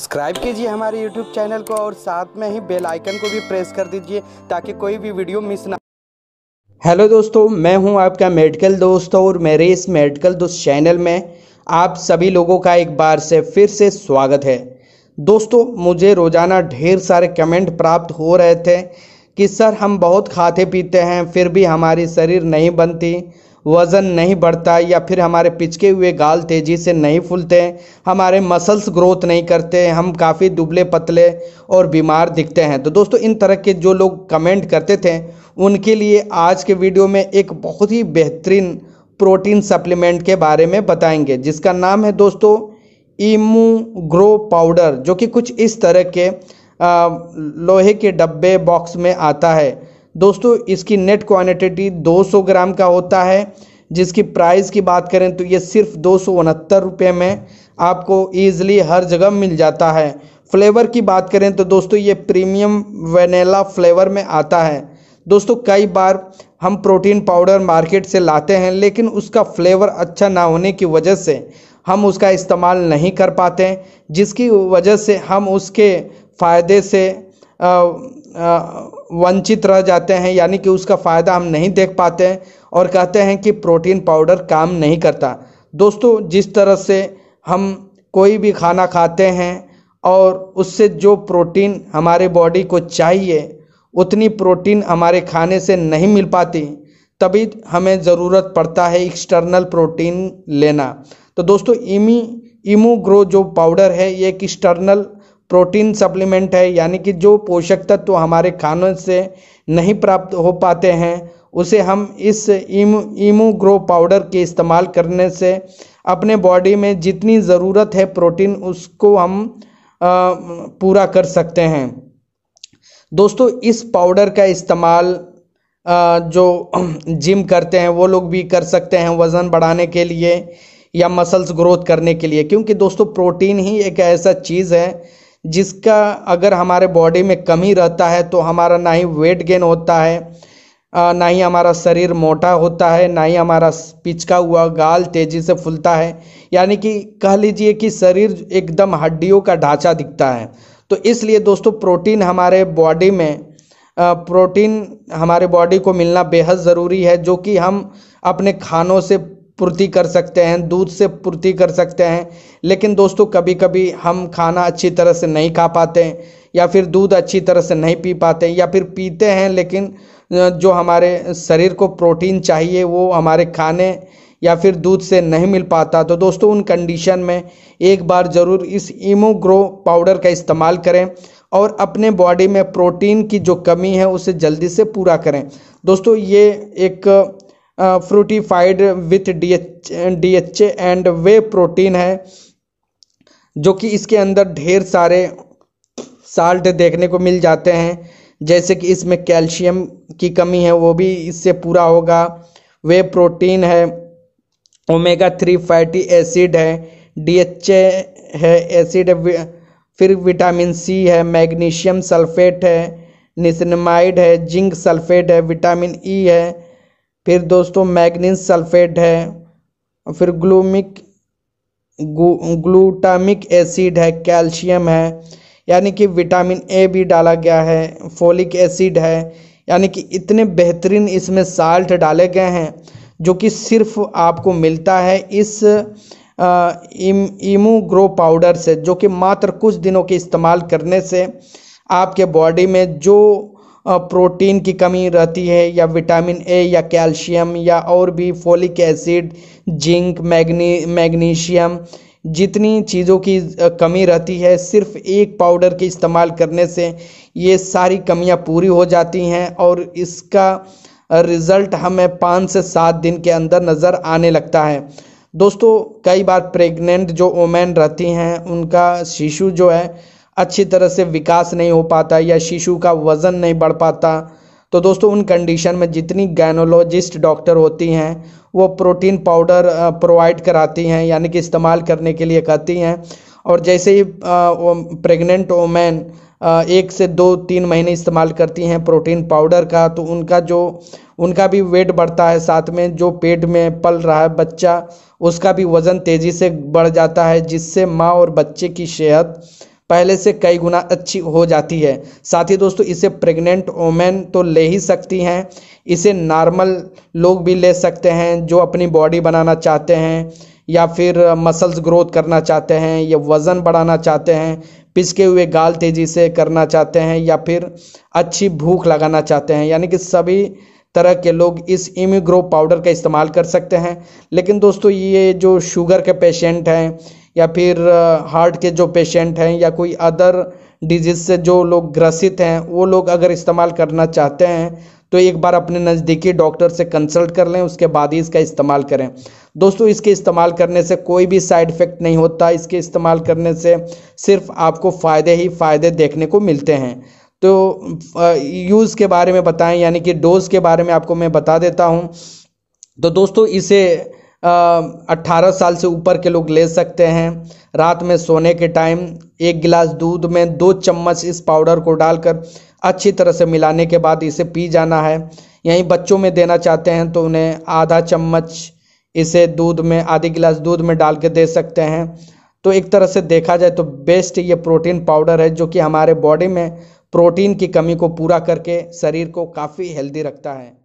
subscribe कीजिए हमारे YouTube channel को और साथ में ही बेल आइकन को भी प्रेस कर दीजिए ताकि कोई भी वीडियो मिस ना हेलो दोस्तों मैं हूं आपका मेडिकल दोस्त और मेरे इस मेडिकल दोस्त चैनल में आप सभी लोगों का एक बार से फिर से स्वागत है दोस्तों मुझे रोज़ाना ढेर सारे कमेंट प्राप्त हो रहे थे कि सर हम बहुत खाते पीते हैं फिर भी हमारी शरीर नहीं बनती वज़न नहीं बढ़ता या फिर हमारे पिचके हुए गाल तेज़ी से नहीं फूलते हमारे मसल्स ग्रोथ नहीं करते हम काफ़ी दुबले पतले और बीमार दिखते हैं तो दोस्तों इन तरह के जो लोग कमेंट करते थे उनके लिए आज के वीडियो में एक बहुत ही बेहतरीन प्रोटीन सप्लीमेंट के बारे में बताएंगे जिसका नाम है दोस्तों ईमू ग्रो पाउडर जो कि कुछ इस तरह के आ, लोहे के डब्बे बॉक्स में आता है दोस्तों इसकी नेट क्वान्टिटी 200 ग्राम का होता है जिसकी प्राइस की बात करें तो ये सिर्फ दो रुपये में आपको ईज़िली हर जगह मिल जाता है फ्लेवर की बात करें तो दोस्तों ये प्रीमियम वेनेला फ्लेवर में आता है दोस्तों कई बार हम प्रोटीन पाउडर मार्केट से लाते हैं लेकिन उसका फ्लेवर अच्छा ना होने की वजह से हम उसका इस्तेमाल नहीं कर पाते जिसकी वजह से हम उसके फ़ायदे से आ, वंचित रह जाते हैं यानी कि उसका फ़ायदा हम नहीं देख पाते हैं और कहते हैं कि प्रोटीन पाउडर काम नहीं करता दोस्तों जिस तरह से हम कोई भी खाना खाते हैं और उससे जो प्रोटीन हमारे बॉडी को चाहिए उतनी प्रोटीन हमारे खाने से नहीं मिल पाती तभी हमें ज़रूरत पड़ता है एक्सटर्नल प्रोटीन लेना तो दोस्तों इमी इमो ग्रो जो पाउडर है ये एक एक्सटर्नल प्रोटीन सप्लीमेंट है यानी कि जो पोषक तत्व तो हमारे खानों से नहीं प्राप्त हो पाते हैं उसे हम इस इमू ग्रो पाउडर के इस्तेमाल करने से अपने बॉडी में जितनी ज़रूरत है प्रोटीन उसको हम आ, पूरा कर सकते हैं दोस्तों इस पाउडर का इस्तेमाल जो जिम करते हैं वो लोग भी कर सकते हैं वज़न बढ़ाने के लिए या मसल्स ग्रोथ करने के लिए क्योंकि दोस्तों प्रोटीन ही एक ऐसा चीज़ है जिसका अगर हमारे बॉडी में कमी रहता है तो हमारा ना ही वेट गेन होता है ना ही हमारा शरीर मोटा होता है ना ही हमारा पिचका हुआ गाल तेजी से फूलता है यानी कि कह लीजिए कि शरीर एकदम हड्डियों का ढांचा दिखता है तो इसलिए दोस्तों प्रोटीन हमारे बॉडी में प्रोटीन हमारे बॉडी को मिलना बेहद ज़रूरी है जो कि हम अपने खानों से पूर्ति कर सकते हैं दूध से पूर्ति कर सकते हैं लेकिन दोस्तों कभी कभी हम खाना अच्छी तरह से नहीं खा पाते हैं या फिर दूध अच्छी तरह से नहीं पी पाते हैं या फिर पीते हैं लेकिन जो हमारे शरीर को प्रोटीन चाहिए वो हमारे खाने या फिर दूध से नहीं मिल पाता तो दोस्तों उन कंडीशन में एक बार ज़रूर इस इमोग्रो पाउडर का इस्तेमाल करें और अपने बॉडी में प्रोटीन की जो कमी है उसे जल्दी से पूरा करें दोस्तों ये एक fortified with D H D H and whey protein है जो कि इसके अंदर ढेर सारे साल्ट देखने को मिल जाते हैं जैसे कि इसमें कैल्शियम की कमी है वो भी इससे पूरा होगा वे प्रोटीन है ओमेगा थ्री फैटी एसिड है डी एच ए है एसिड फिर विटामिन सी है मैग्नीशियम सल्फेट है निसनमाइड है जिंक सल्फेट है विटामिन ई e है फिर दोस्तों मैग्नीज सल्फेट है और फिर ग्लूमिक ग्लूटामिक एसिड है कैल्शियम है यानी कि विटामिन ए भी डाला गया है फोलिक एसिड है यानी कि इतने बेहतरीन इसमें साल्ट डाले गए हैं जो कि सिर्फ आपको मिलता है इस इमू ग्रो पाउडर से जो कि मात्र कुछ दिनों के इस्तेमाल करने से आपके बॉडी में जो प्रोटीन की कमी रहती है या विटामिन ए या कैल्शियम या और भी फोलिक एसिड जिंक मैग्नी मैग्नीशियम जितनी चीज़ों की कमी रहती है सिर्फ एक पाउडर के इस्तेमाल करने से ये सारी कमियां पूरी हो जाती हैं और इसका रिज़ल्ट हमें पाँच से सात दिन के अंदर नज़र आने लगता है दोस्तों कई बार प्रेग्नेंट जो वोमेन रहती हैं उनका शिशु जो है अच्छी तरह से विकास नहीं हो पाता या शिशु का वज़न नहीं बढ़ पाता तो दोस्तों उन कंडीशन में जितनी गैनोलॉजिस्ट डॉक्टर होती हैं वो प्रोटीन पाउडर प्रोवाइड कराती हैं यानी कि इस्तेमाल करने के लिए कहती हैं और जैसे ही प्रेग्नेंट वोमेन एक से दो तीन महीने इस्तेमाल करती हैं प्रोटीन पाउडर का तो उनका जो उनका भी वेट बढ़ता है साथ में जो पेट में पल रहा है बच्चा उसका भी वज़न तेज़ी से बढ़ जाता है जिससे माँ और बच्चे की सेहत पहले से कई गुना अच्छी हो जाती है साथ ही दोस्तों इसे प्रेग्नेंट वोमेन तो ले ही सकती हैं इसे नॉर्मल लोग भी ले सकते हैं जो अपनी बॉडी बनाना चाहते हैं या फिर मसल्स ग्रोथ करना चाहते हैं या वज़न बढ़ाना चाहते हैं पिसके हुए गाल तेज़ी से करना चाहते हैं या फिर अच्छी भूख लगाना चाहते हैं यानी कि सभी तरह के लोग इस इम्यूग्रो पाउडर का इस्तेमाल कर सकते हैं लेकिन दोस्तों ये जो शुगर के पेशेंट हैं या फिर हार्ट के जो पेशेंट हैं या कोई अदर डिजीज़ से जो लोग ग्रसित हैं वो लोग अगर इस्तेमाल करना चाहते हैं तो एक बार अपने नज़दीकी डॉक्टर से कंसल्ट कर लें उसके बाद ही इसका इस्तेमाल करें दोस्तों इसके इस्तेमाल करने से कोई भी साइड इफ़ेक्ट नहीं होता इसके इस्तेमाल करने से सिर्फ आपको फ़ायदे ही फ़ायदे देखने को मिलते हैं तो यूज़ के बारे में बताएं यानी कि डोज़ के बारे में आपको मैं बता देता हूँ तो दोस्तों इसे अट्ठारह साल से ऊपर के लोग ले सकते हैं रात में सोने के टाइम एक गिलास दूध में दो चम्मच इस पाउडर को डालकर अच्छी तरह से मिलाने के बाद इसे पी जाना है यहीं बच्चों में देना चाहते हैं तो उन्हें आधा चम्मच इसे दूध में आधे गिलास दूध में डाल के दे सकते हैं तो एक तरह से देखा जाए तो बेस्ट ये प्रोटीन पाउडर है जो कि हमारे बॉडी में प्रोटीन की कमी को पूरा करके शरीर को काफ़ी हेल्दी रखता है